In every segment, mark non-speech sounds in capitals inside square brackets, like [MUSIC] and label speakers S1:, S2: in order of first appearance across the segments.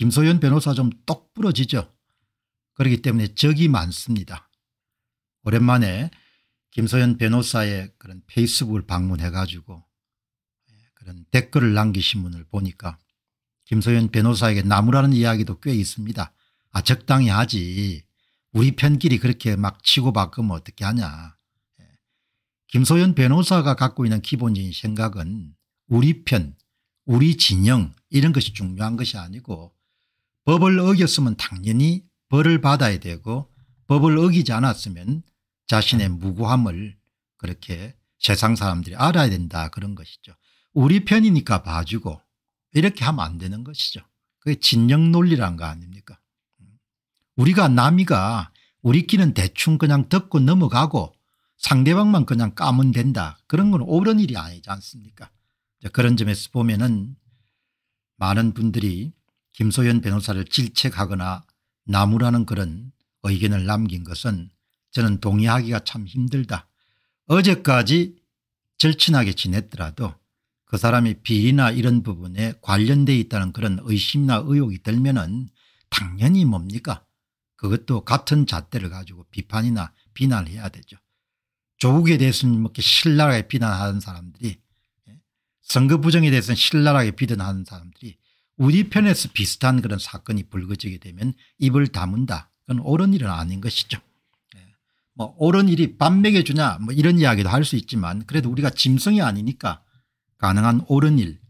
S1: 김소연 변호사 좀 똑 부러지죠. 그렇기 때문에 적이 많습니다. 오랜만에 김소연 변호사의 그런 페이스북을 방문해 가지고 예, 그런 댓글을 남기신 분을 보니까 김소연 변호사에게 나무라는 이야기도 꽤 있습니다. 아 적당히 하지. 우리 편끼리 그렇게 막 치고받으면 어떻게 하냐. 예. 김소연 변호사가 갖고 있는 기본적인 생각은 우리 편, 우리 진영 이런 것이 중요한 것이 아니고 법을 어겼으면 당연히 벌을 받아야 되고 법을 어기지 않았으면 자신의 음. 무고함을 그렇게 세상 사람들이 알아야 된다 그런 것이죠. 우리 편이니까 봐주고 이렇게 하면 안 되는 것이죠. 그게 진영 논리란 거 아닙니까? 우리가 남이가 우리끼는 대충 그냥 듣고 넘어가고 상대방만 그냥 까면 된다. 그런 건 옳은 일이 아니지 않습니까? 그런 점에서 보면 은 많은 분들이 김소연 변호사를 질책하거나 나무라는 그런 의견을 남긴 것은 저는 동의하기가 참 힘들다. 어제까지 절친하게 지냈더라도 그 사람이 비리나 이런 부분에 관련돼 있다는 그런 의심이나 의혹이 들면 은 당연히 뭡니까 그것도 같은 잣대를 가지고 비판이나 비난해야 되죠. 조국에 대해서는 뭐 이렇게 신랄하게 비난하는 사람들이 예? 선거 부정에 대해서는 신랄하게 비난하는 사람들이 우리 편에서 비슷한 그런 사건이 불거지게 되면 입을 다문다. 그건 옳은 일은 아닌 것이죠. 예. 뭐 옳은 일이 밥 먹여주냐 뭐 이런 이야기도 할 수 있지만 그래도 우리가 짐승이 아니니까 가능한 옳은 일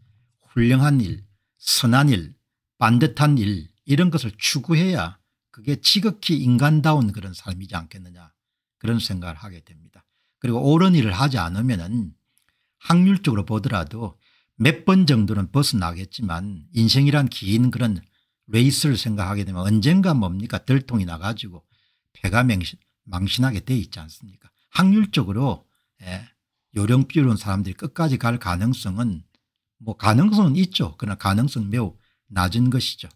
S1: 훌륭한 일 선한 일 반듯한 일 이런 것을 추구해야 그게 지극히 인간다운 그런 삶이지 않겠느냐 그런 생각을 하게 됩니다. 그리고 옳은 일을 하지 않으면 은 확률적으로 보더라도 몇번 정도는 벗어나겠지만 인생이란 긴 그런 레이스를 생각하게 되면 언젠가 뭡니까 들통이 나가지고 폐가 망신하게 돼 있지 않습니까 확률적으로 예, 요령 삐우는 사람들이 끝까지 갈 가능성은 뭐 가능성은 있죠. 그러나 가능성 매우 낮은 것이죠.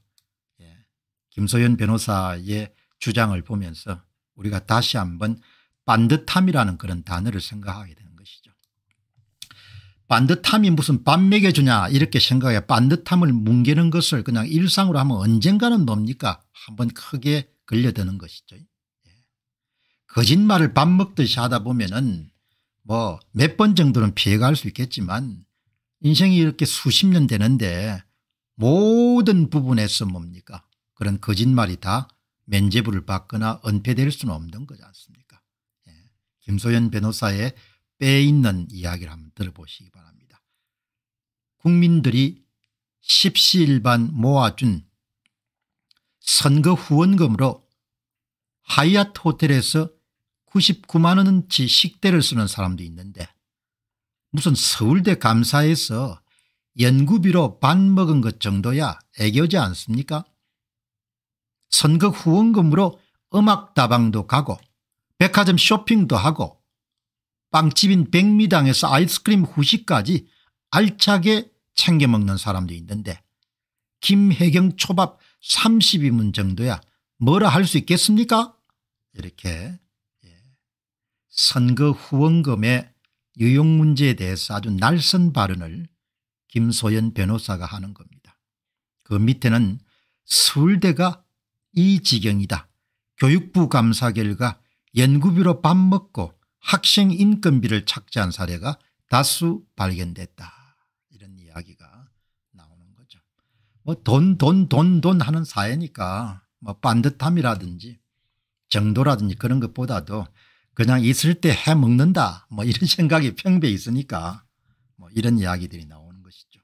S1: 예. 김소연 변호사의 주장을 보면서 우리가 다시 한번 반듯함이라는 그런 단어를 생각하게 됩니다. 반듯함이 무슨 밥 먹여주냐 이렇게 생각해 반듯함을 뭉개는 것을 그냥 일상으로 하면 언젠가는 뭡니까 한번 크게 걸려드는 것이죠. 예. 거짓말을 밥 먹듯이 하다 보면은 뭐 몇 번 정도는 피해갈 수 있겠지만 인생이 이렇게 수십 년 되는데 모든 부분에서 뭡니까 그런 거짓말이 다 면죄부를 받거나 은폐될 수는 없는 거지 않습니까 예. 김소연 변호사의 빼있는 이야기를 한번 들어보시기 바랍니다. 국민들이 십시일반 모아준 선거 후원금으로 하얏트 호텔에서 99만원치 식대를 쓰는 사람도 있는데 무슨 서울대 감사에서 연구비로 밥 먹은 것 정도야 애교지 않습니까? 선거 후원금으로 음악다방도 가고 백화점 쇼핑도 하고 빵집인 백미당에서 아이스크림 후식까지 알차게 챙겨 먹는 사람도 있는데 김혜경 초밥 32문 정도야 뭐라 할 수 있겠습니까 이렇게 예. 선거 후원금의 유용 문제에 대해서 아주 날선 발언을 김소연 변호사가 하는 겁니다. 그 밑에는 서울대가 이 지경이다. 교육부 감사 결과 연구비로 밥 먹고 학생 인건비를 착지한 사례가 다수 발견됐다. 이런 이야기가 나오는 거죠. 뭐 돈, 돈, 돈, 돈 하는 사회니까 뭐 반듯함이라든지 정도라든지 그런 것보다도 그냥 있을 때 해먹는다 뭐 이런 [LAUGHS] 생각이 평배 있으니까 뭐 이런 이야기들이 나오는 것이죠.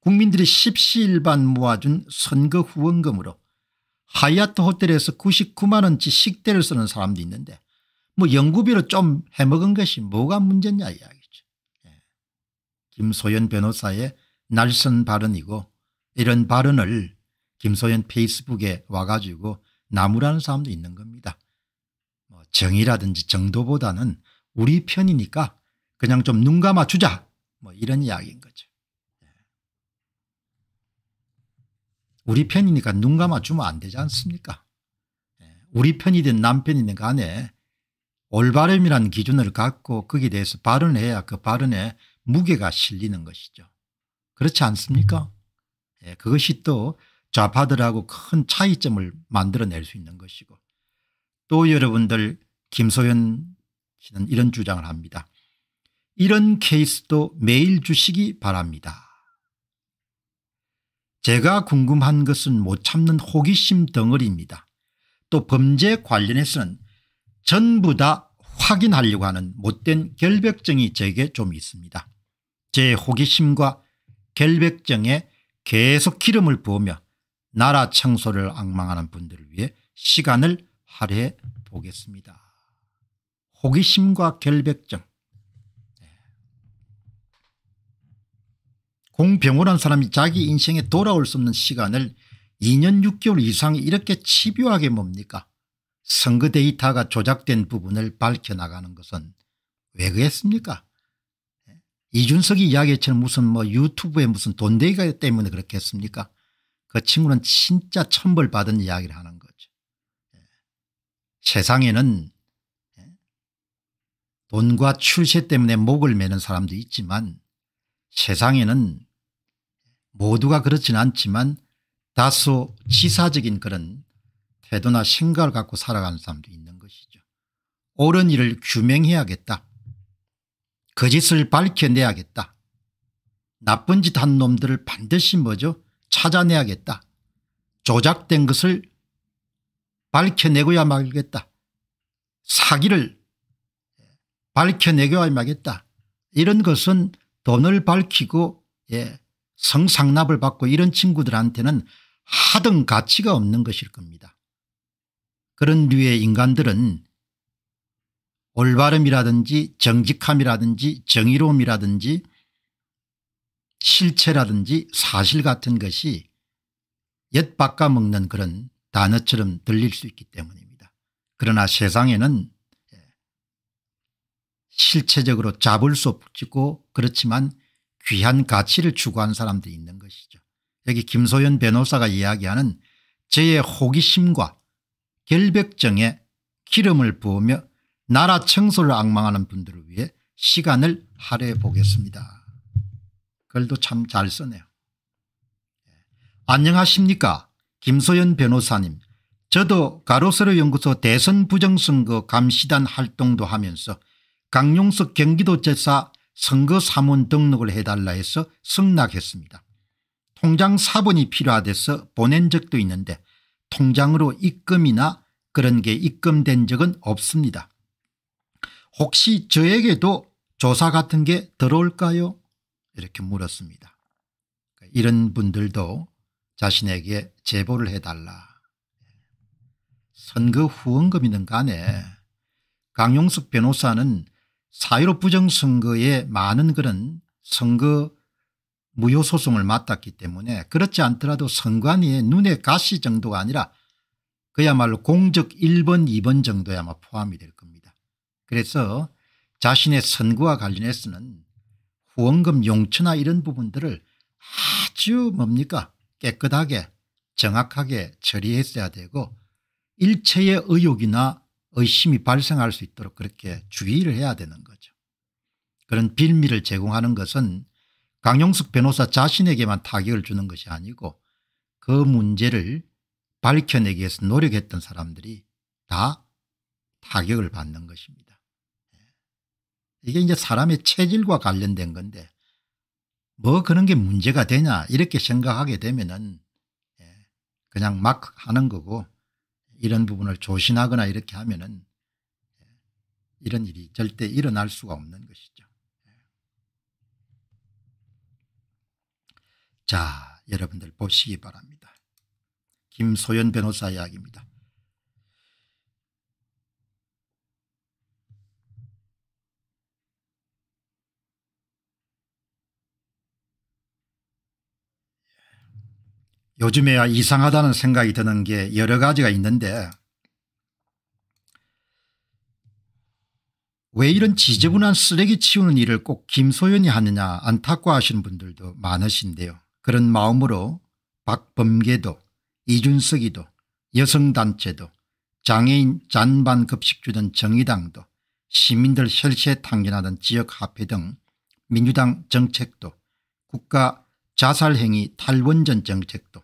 S1: 국민들이 십시일반 모아준 선거 후원금으로 하얏트 호텔에서 99만원치 식대를 쓰는 사람도 있는데 뭐 연구비로 좀 해먹은 것이 뭐가 문제냐 이야기죠. 예. 김소연 변호사의 날선 발언이고 이런 발언을 김소연 페이스북에 와가지고 나무라는 사람도 있는 겁니다. 뭐 정의라든지 정도보다는 우리 편이니까 그냥 좀 눈 감아 주자 뭐 이런 이야기인 거죠. 예. 우리 편이니까 눈 감아 주면 안 되지 않습니까? 예. 우리 편이든 남편이든 간에 올바름이라는 기준을 갖고 거기에 대해서 발언해야 그 발언에 무게가 실리는 것이죠. 그렇지 않습니까? 음. 예, 그것이 또 좌파들하고 큰 차이점을 만들어낼 수 있는 것이고 또 여러분들 김소연 씨는 이런 주장을 합니다. 이런 케이스도 매일 주시기 바랍니다. 제가 궁금한 것은 못 참는 호기심 덩어리입니다. 또 범죄 관련해서는 전부 다 확인하려고 하는 못된 결백증이 저에게 좀 있습니다. 제 호기심과 결백증에 계속 기름을 부으며 나라 창소를 악망하는 분들을 위해 시간을 할애해 보겠습니다. 호기심과 결백증 네. 공병호란 사람이 자기 인생에 돌아올 수 없는 시간을 2년 6개월 이상 이렇게 집요하게 뭡니까 선거 데이터가 조작된 부분을 밝혀나가는 것은 왜 그랬습니까 이준석이 이야기처럼 무슨 뭐 유튜브에 무슨 돈대기가 때문에 그렇게 했습니까 그 친구는 진짜 천벌받은 이야기를 하는 거죠 세상에는 돈과 출세 때문에 목을 매는 사람도 있지만 세상에는 모두가 그렇진 않지만 다소 지사적인 그런 태도나 생각을 갖고 살아가는 사람도 있는 것이죠. 옳은 일을 규명해야겠다. 거짓을 그 밝혀내야겠다. 나쁜 짓 한 놈들을 반드시 뭐죠? 찾아내야겠다. 조작된 것을 밝혀내고야 말겠다. 사기를 밝혀내고야 말겠다. 이런 것은 돈을 밝히고 예, 성상납을 받고 이런 친구들한테는 하등 가치가 없는 것일 겁니다. 그런 류의 인간들은 올바름이라든지 정직함이라든지 정의로움이라든지 실체라든지 사실 같은 것이 엿바까 먹는 그런 단어처럼 들릴 수 있기 때문입니다. 그러나 세상에는 예, 실체적으로 잡을 수 없고 그렇지만 귀한 가치를 추구한 사람들이 있는 것이죠. 여기 김소연 변호사가 이야기하는 저의 호기심과 결백정에 기름을 부으며 나라 청소를 악망하는 분들을 위해 시간을 할애해 보겠습니다. 글도 참 잘 써네요. 예. 안녕하십니까 김소연 변호사님 저도 가로세로 연구소 대선 부정선거 감시단 활동도 하면서 강용석 경기도제사 선거 사문 등록을 해달라 해서 승낙했습니다. 통장 사본이 필요하대서 보낸 적도 있는데 통장으로 입금이나 그런 게 입금된 적은 없습니다. 혹시 저에게도 조사 같은 게 들어올까요? 이렇게 물었습니다. 이런 분들도 자신에게 제보를 해달라. 선거 후원금이든 간에 강용숙 변호사는 사유로 부정선거에 많은 그런 선거 무효소송을 맡았기 때문에 그렇지 않더라도 선관위의 눈에 가시 정도가 아니라 그야말로 공적 1번 2번 정도에 아마 포함이 될 겁니다. 그래서 자신의 선거와 관련해서는 후원금 용처나 이런 부분들을 아주 뭡니까 깨끗하게 정확하게 처리했어야 되고 일체의 의혹이나 의심이 발생할 수 있도록 그렇게 주의를 해야 되는 거죠. 그런 빌미를 제공하는 것은 강용숙 변호사 자신에게만 타격을 주는 것이 아니고 그 문제를 밝혀내기 위해서 노력했던 사람들이 다 타격을 받는 것입니다. 이게 이제 사람의 체질과 관련된 건데 뭐 그런 게 문제가 되냐 이렇게 생각하게 되면은 예, 그냥 막 하는 거고 이런 부분을 조신하거나 이렇게 하면은 예, 이런 일이 절대 일어날 수가 없는 것이죠. 예. 자 여러분들 보시기 바랍니다. 김소연 변호사 이야기입니다. 요즘에야 이상하다는 생각이 드는 게 여러 가지가 있는데 왜 이런 지저분한 쓰레기 치우는 일을 꼭 김소연이 하느냐 안타까워하시는 분들도 많으신데요. 그런 마음으로 박범계도 이준석이도 여성단체도 장애인 잔반급식 주던 정의당도 시민들 혈세에 탕진하던 지역화폐 등 민주당 정책도 국가 자살행위 탈원전 정책도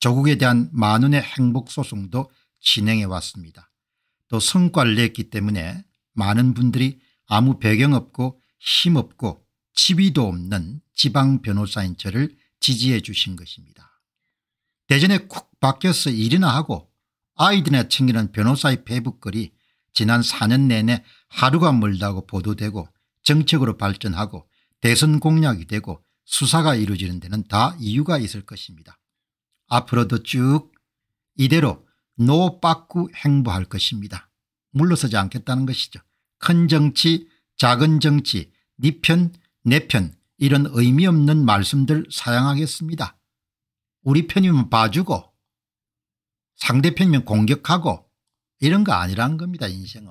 S1: 조국에 대한 만원의 행복소송도 진행해 왔습니다. 또 성과를 냈기 때문에 많은 분들이 아무 배경 없고 힘없고 지위도 없는 지방 변호사인 저를 지지해 주신 것입니다. 대전의 쿡 바뀌어서 일이나 하고 아이들이나 챙기는 변호사의 페북글이 지난 4년 내내 하루가 멀다고 보도되고 정책으로 발전하고 대선 공약이 되고 수사가 이루어지는 데는 다 이유가 있을 것입니다. 앞으로도 쭉 이대로 노빠꾸 행보할 것입니다. 물러서지 않겠다는 것이죠. 큰 정치 작은 정치 니편 네 내편 이런 의미 없는 말씀들 사양하겠습니다. 우리 편이면 봐주고 상대편면 공격하고 이런 거 아니란 겁니다 인생은.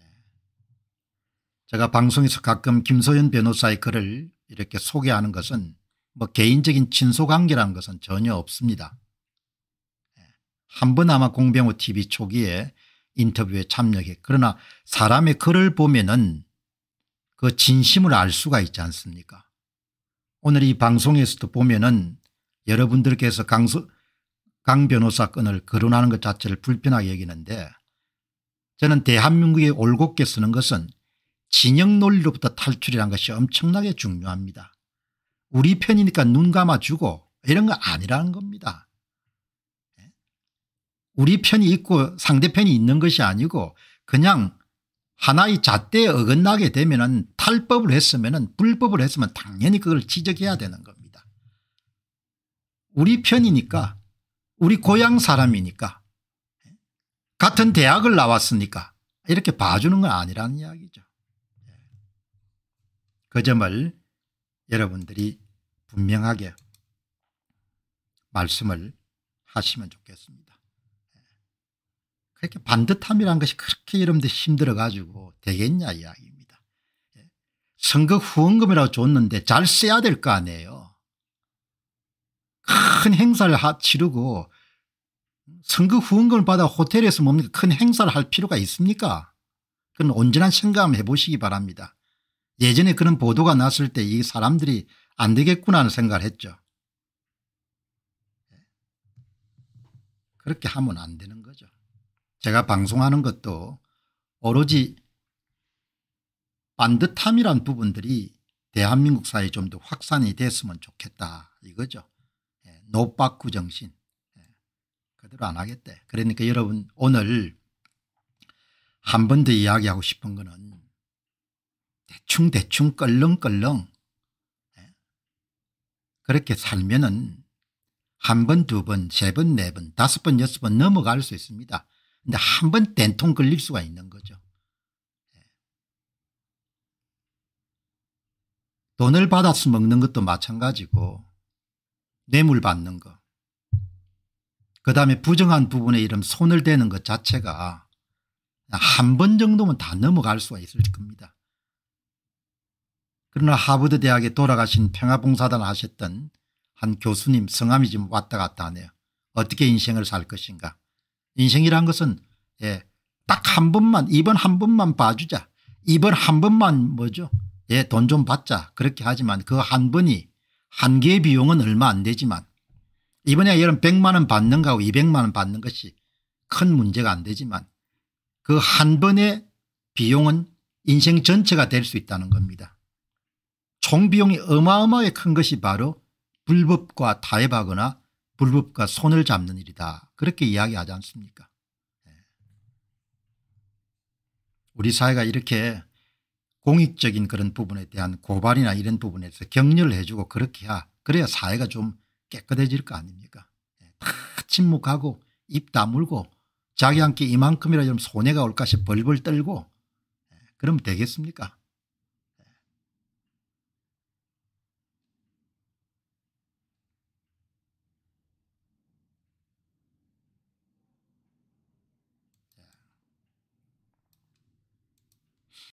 S1: 예. 제가 방송에서 가끔 김소연 변호사의 글을 이렇게 소개하는 것은 뭐 개인적인 친소관계라는 것은 전혀 없습니다. 예. 한 번 아마 공병호 tv 초기에 인터뷰에 참여해 그러나 사람의 글을 보면 은그 진심을 알 수가 있지 않습니까 오늘 이 방송에서도 보면 은 여러분들께서 강소, 강 변호사 건을 거론하는 것 자체를 불편하게 여기는데 저는 대한민국에 올곧게 쓰는 것은 진영 논리로부터 탈출이란 것이 엄청나게 중요합니다. 우리 편이니까 눈 감아주고 이런 거 아니라는 겁니다. 우리 편이 있고 상대편이 있는 것이 아니고 그냥 하나의 잣대에 어긋나게 되면 은 탈법을 했으면 은 불법을 했으면 당연히 그걸 지적해야 되는 겁니다. 우리 편이니까 우리 고향 사람이니까 같은 대학을 나왔으니까 이렇게 봐주는 건 아니라는 이야기죠. 예. 그 점을 여러분들이 분명하게 말씀을 하시면 좋겠습니다. 예. 그렇게 반듯함이란 것이 그렇게 여러분들 힘들어가지고 되겠냐 이야기입니다. 예. 선거 후원금이라고 줬는데 잘 써야 될 거 아니에요. 큰 행사를 치르고 선거 후원금을 받아 호텔에서 뭡니까 큰 행사를 할 필요가 있습니까 그건 온전한 생각 을 해보시기 바랍니다. 예전에 그런 보도가 났을 때 이 사람들이 안 되겠구나 하는 생각을 했죠. 그렇게 하면 안 되는 거죠. 제가 방송하는 것도 오로지 반듯함이란 부분들이 대한민국 사회에 좀 더 확산이 됐으면 좋겠다 이거죠. 노박구 정신 예. 그대로 안 하겠대. 그러니까 여러분 오늘 한 번 더 이야기하고 싶은 거는 대충대충 껄렁껄렁 예. 그렇게 살면은 한 번, 두 번, 세 번, 네 번, 다섯 번, 여섯 번 넘어갈 수 있습니다. 근데 한 번 된통 걸릴 수가 있는 거죠. 예. 돈을 받아서 먹는 것도 마찬가지고 뇌물 받는 거. 그 다음에 부정한 부분에 이름 손을 대는 것 자체가 한 번 정도면 다 넘어갈 수가 있을 겁니다. 그러나 하버드 대학에 돌아가신 평화봉사단 하셨던 한 교수님 성함이 좀 왔다 갔다 하네요. 어떻게 인생을 살 것인가. 인생이란 것은 예, 딱 한 번만 이번 한 번만 봐주자. 이번 한 번만 뭐죠. 예, 돈 좀 받자. 그렇게 하지만 그 한 번이 한 개의 비용은 얼마 안 되지만 이번에 여러분 100만 원 받는 거하고 200만 원 받는 것이 큰 문제가 안 되지만 그 한 번의 비용은 인생 전체가 될 수 있다는 겁니다. 총비용이 어마어마하게 큰 것이 바로 불법과 타협하거나 불법과 손을 잡는 일이다. 그렇게 이야기하지 않습니까? 예. 우리 사회가 이렇게 공익적인 그런 부분에 대한 고발이나 이런 부분에서 격려를 해주고 그렇게 해야 그래야 사회가 좀 깨끗해질 거 아닙니까 예, 다 침묵하고 입 다물고 자기한테 이만큼이라 좀 손해가 올까 싶어 벌벌 떨고 예, 그럼 되겠습니까